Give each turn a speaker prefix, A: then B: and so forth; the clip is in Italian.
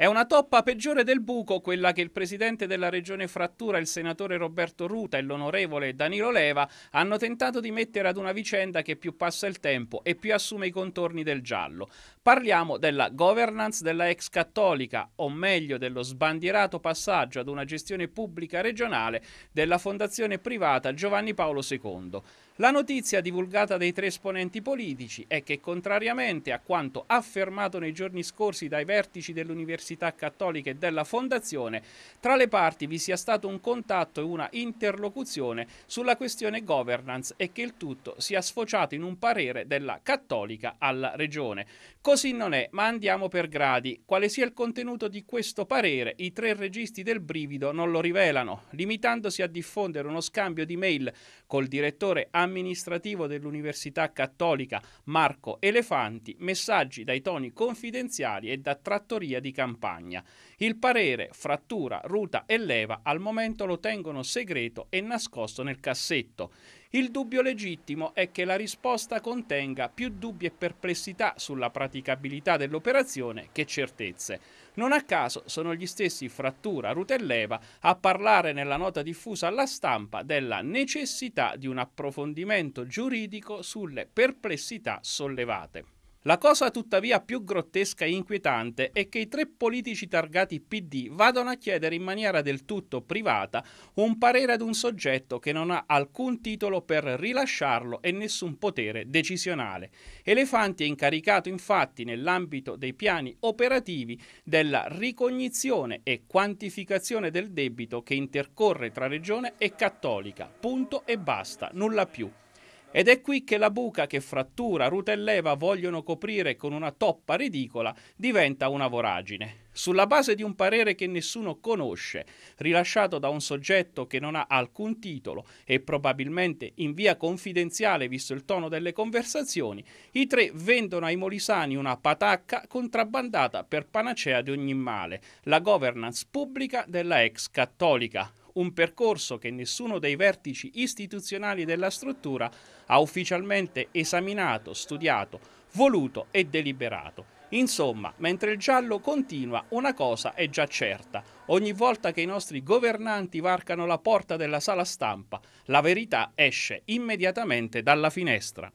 A: È una toppa peggiore del buco quella che il presidente della regione Frattura, il senatore Roberto Ruta e l'onorevole Danilo Leva hanno tentato di mettere ad una vicenda che più passa il tempo e più assume i contorni del giallo. Parliamo della governance della ex cattolica, o meglio dello sbandierato passaggio ad una gestione pubblica regionale della fondazione privata Giovanni Paolo II. La notizia divulgata dai tre esponenti politici è che, contrariamente a quanto affermato nei giorni scorsi dai vertici dell'Università università cattoliche della fondazione, tra le parti vi sia stato un contatto e una interlocuzione sulla questione governance e che il tutto sia sfociato in un parere della cattolica alla regione. Così non è, ma andiamo per gradi. Quale sia il contenuto di questo parere, i tre registi del brivido non lo rivelano, limitandosi a diffondere uno scambio di mail col direttore amministrativo dell'Università Cattolica Marco Elefanti, messaggi dai toni confidenziali e da trattoria di campagna campagna. Il parere, frattura, ruta e leva al momento lo tengono segreto e nascosto nel cassetto. Il dubbio legittimo è che la risposta contenga più dubbi e perplessità sulla praticabilità dell'operazione che certezze. Non a caso sono gli stessi Frattura, Ruta e Leva a parlare nella nota diffusa alla stampa della necessità di un approfondimento giuridico sulle perplessità sollevate. La cosa tuttavia più grottesca e inquietante è che i tre politici targati PD vadano a chiedere in maniera del tutto privata un parere ad un soggetto che non ha alcun titolo per rilasciarlo e nessun potere decisionale. Elefanti è incaricato infatti nell'ambito dei piani operativi della ricognizione e quantificazione del debito che intercorre tra Regione e Cattolica. Punto e basta, nulla più. Ed è qui che la buca che frattura, ruta e leva vogliono coprire con una toppa ridicola diventa una voragine. Sulla base di un parere che nessuno conosce, rilasciato da un soggetto che non ha alcun titolo e probabilmente in via confidenziale visto il tono delle conversazioni, i tre vendono ai molisani una patacca contrabbandata per panacea di ogni male, la governance pubblica della ex cattolica, un percorso che nessuno dei vertici istituzionali della struttura ha ufficialmente esaminato, studiato, voluto e deliberato. Insomma, mentre il giallo continua, una cosa è già certa. Ogni volta che i nostri governanti varcano la porta della sala stampa, la verità esce immediatamente dalla finestra.